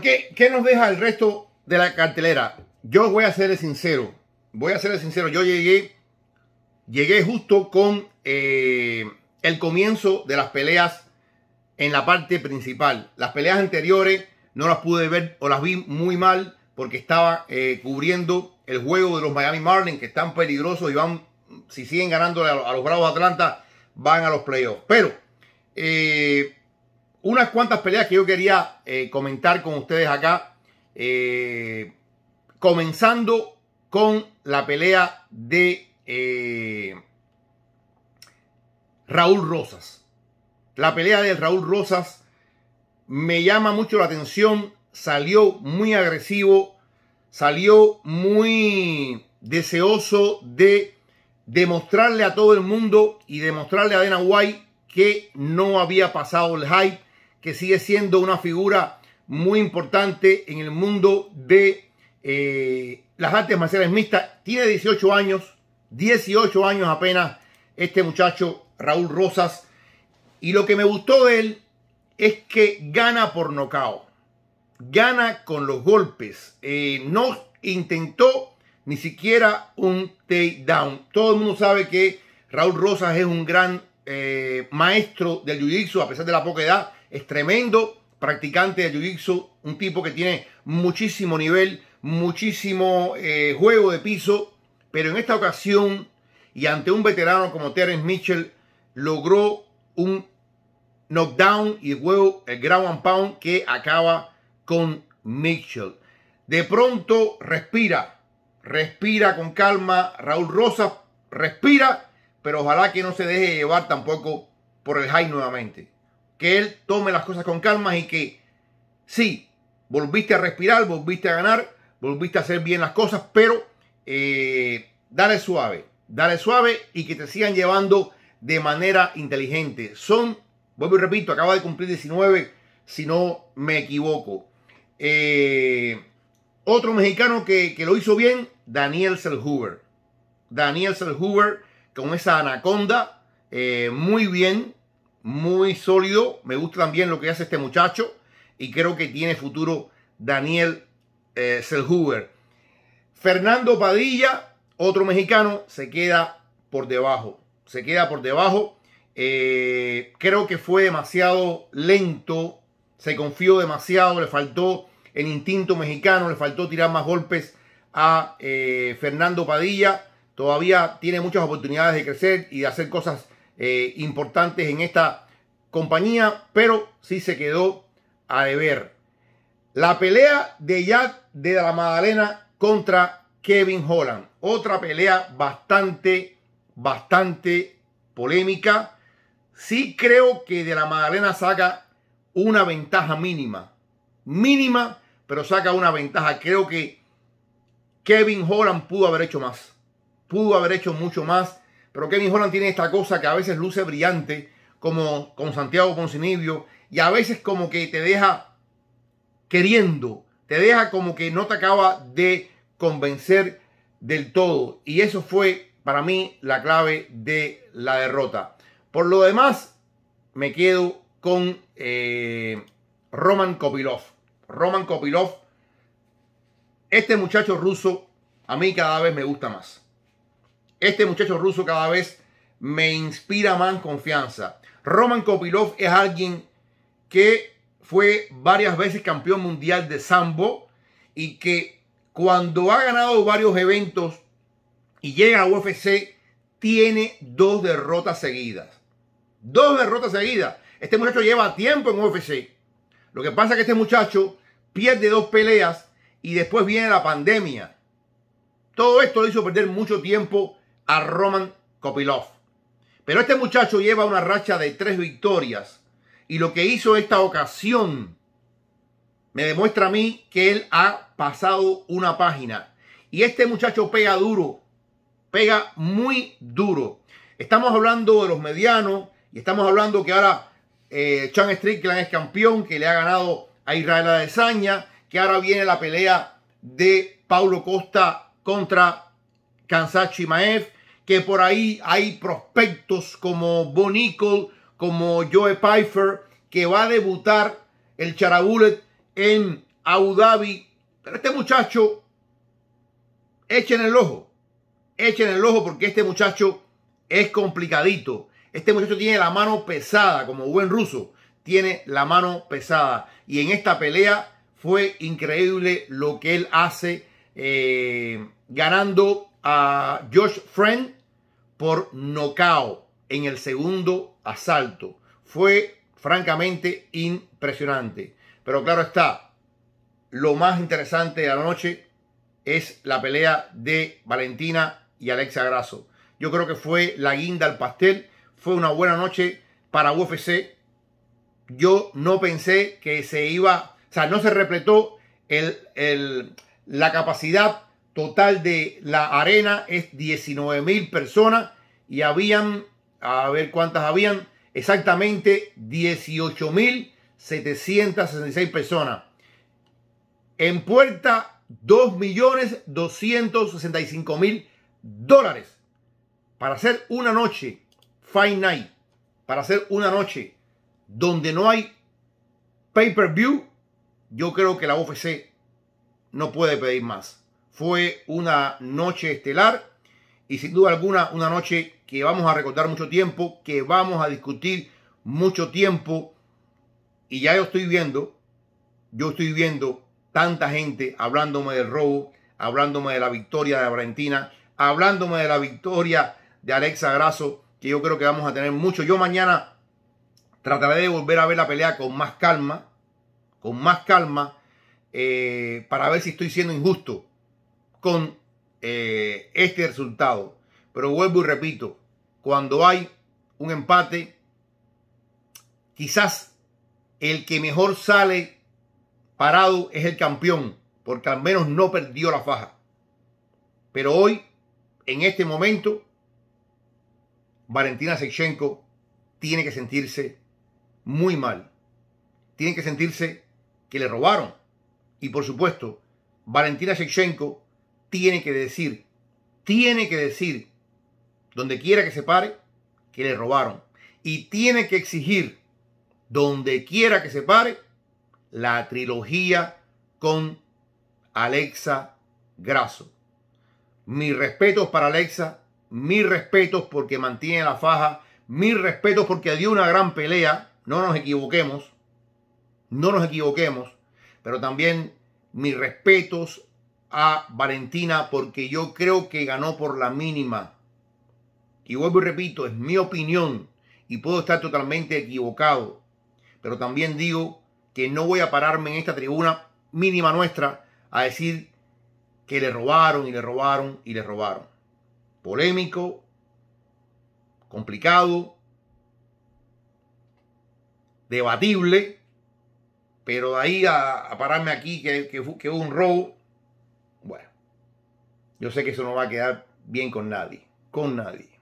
¿qué, nos deja el resto de la cartelera? Yo voy a ser sincero. Voy a ser sincero. Yo llegué, llegué justo con eh, el comienzo de las peleas en la parte principal. Las peleas anteriores no las pude ver o las vi muy mal porque estaba eh, cubriendo el juego de los Miami Marlins que están peligrosos y van, si siguen ganando a, los Bravos de Atlanta, van a los playoffs. Pero eh, unas cuantas peleas que yo quería eh, comentar con ustedes acá. Eh, comenzando con la pelea de eh, Raúl Rosas. La pelea de Raúl Rosas me llama mucho la atención. Salió muy agresivo. Salió muy deseoso de demostrarle a todo el mundo y demostrarle a Dana White que no había pasado el hype que sigue siendo una figura muy importante en el mundo de eh, las artes marciales mixtas. Tiene 18 años, 18 años apenas este muchacho Raúl Rosas. Y lo que me gustó de él es que gana por nocao. Gana con los golpes. Eh, no intentó ni siquiera un takedown. Todo el mundo sabe que Raúl Rosas es un gran eh, maestro del jiu-jitsu, a pesar de la poca edad es tremendo practicante de jiu-jitsu, un tipo que tiene muchísimo nivel, muchísimo eh, juego de piso, pero en esta ocasión y ante un veterano como Terence Mitchell logró un knockdown y luego el ground and pound que acaba con Mitchell. De pronto respira, respira con calma, Raúl Rosa, respira, pero ojalá que no se deje llevar tampoco por el high nuevamente que él tome las cosas con calma y que sí, volviste a respirar, volviste a ganar, volviste a hacer bien las cosas, pero eh, dale suave, dale suave y que te sigan llevando de manera inteligente. Son, vuelvo y repito, acaba de cumplir 19, si no me equivoco. Eh, otro mexicano que, lo hizo bien, Daniel Selhuber. Daniel Selhuber con esa anaconda, eh, muy bien, muy sólido. Me gusta también lo que hace este muchacho y creo que tiene futuro Daniel eh, Selhuber. Fernando Padilla, otro mexicano, se queda por debajo. Se queda por debajo. Eh, creo que fue demasiado lento, se confió demasiado, le faltó el instinto mexicano, le faltó tirar más golpes a eh, Fernando Padilla. Todavía tiene muchas oportunidades de crecer y de hacer cosas eh, importantes en esta compañía, pero si se quedó a deber. La pelea de Jack de la Magdalena contra Kevin Holland. Otra pelea bastante, bastante polémica. Sí creo que de la Magdalena saca una ventaja mínima. Mínima, pero saca una ventaja. Creo que Kevin Holland pudo haber hecho más. Pudo haber hecho mucho más pero Kevin Holland tiene esta cosa que a veces luce brillante, como, con Santiago Poncinibio, y a veces como que te deja queriendo, te deja como que no te acaba de convencer del todo. Y eso fue para mí la clave de la derrota. Por lo demás, me quedo con eh, Roman Kopilov. Roman Kopilov, este muchacho ruso, a mí cada vez me gusta más. Este muchacho ruso cada vez me inspira más confianza. Roman Kopilov es alguien que fue varias veces campeón mundial de sambo y que cuando ha ganado varios eventos y llega a UFC, tiene dos derrotas seguidas. Dos derrotas seguidas. Este muchacho lleva tiempo en UFC. Lo que pasa es que este muchacho pierde dos peleas y después viene la pandemia. Todo esto le hizo perder mucho tiempo a Roman Kopilov. Pero este muchacho lleva una racha de tres victorias y lo que hizo esta ocasión me demuestra a mí que él ha pasado una página. Y este muchacho pega duro, pega muy duro. Estamos hablando de los medianos y estamos hablando que ahora eh, Chan Strickland es campeón, que le ha ganado a Israel Adesanya, que ahora viene la pelea de Paulo Costa contra Kansachi Maef que por ahí hay prospectos como Bonicol, como Joe Pfeiffer, que va a debutar el Charabulet en Abu Dhabi. Pero este muchacho, echen el ojo, echen el ojo porque este muchacho es complicadito. Este muchacho tiene la mano pesada, como buen ruso, tiene la mano pesada. Y en esta pelea fue increíble lo que él hace eh, ganando a Josh Friend por nocao en el segundo asalto. Fue francamente impresionante. Pero claro está, lo más interesante de la noche es la pelea de Valentina y Alexa Grasso. Yo creo que fue la guinda al pastel. Fue una buena noche para UFC. Yo no pensé que se iba, o sea, no se repletó el, el, la capacidad total de la arena es 19 mil personas y habían, a ver cuántas habían, exactamente 18 mil 766 personas. En puerta 2 millones mil dólares para hacer una noche, Fine Night, para hacer una noche donde no hay pay-per-view, yo creo que la UFC no puede pedir más fue una noche estelar y sin duda alguna una noche que vamos a recordar mucho tiempo, que vamos a discutir mucho tiempo y ya yo estoy viendo, yo estoy viendo tanta gente hablándome del robo, hablándome de la victoria de Valentina, hablándome de la victoria de Alexa Grasso, que yo creo que vamos a tener mucho. Yo mañana trataré de volver a ver la pelea con más calma, con más calma, eh, para ver si estoy siendo injusto con eh, este resultado. Pero vuelvo y repito, cuando hay un empate, quizás el que mejor sale parado es el campeón, porque al menos no perdió la faja. Pero hoy, en este momento, Valentina Sechenko tiene que sentirse muy mal. Tiene que sentirse que le robaron. Y por supuesto, Valentina Shevchenko tiene que decir, tiene que decir, donde quiera que se pare, que le robaron. Y tiene que exigir, donde quiera que se pare, la trilogía con Alexa Grasso. Mis respetos para Alexa, mis respetos porque mantiene la faja, mis respetos porque dio una gran pelea, no nos equivoquemos, no nos equivoquemos, pero también mis respetos a Valentina porque yo creo que ganó por la mínima. Y vuelvo y repito, es mi opinión y puedo estar totalmente equivocado. Pero también digo que no voy a pararme en esta tribuna mínima nuestra a decir que le robaron y le robaron y le robaron. Polémico, complicado, debatible, pero de ahí a, pararme aquí que, que un robo, yo sé que eso no va a quedar bien con nadie, con nadie.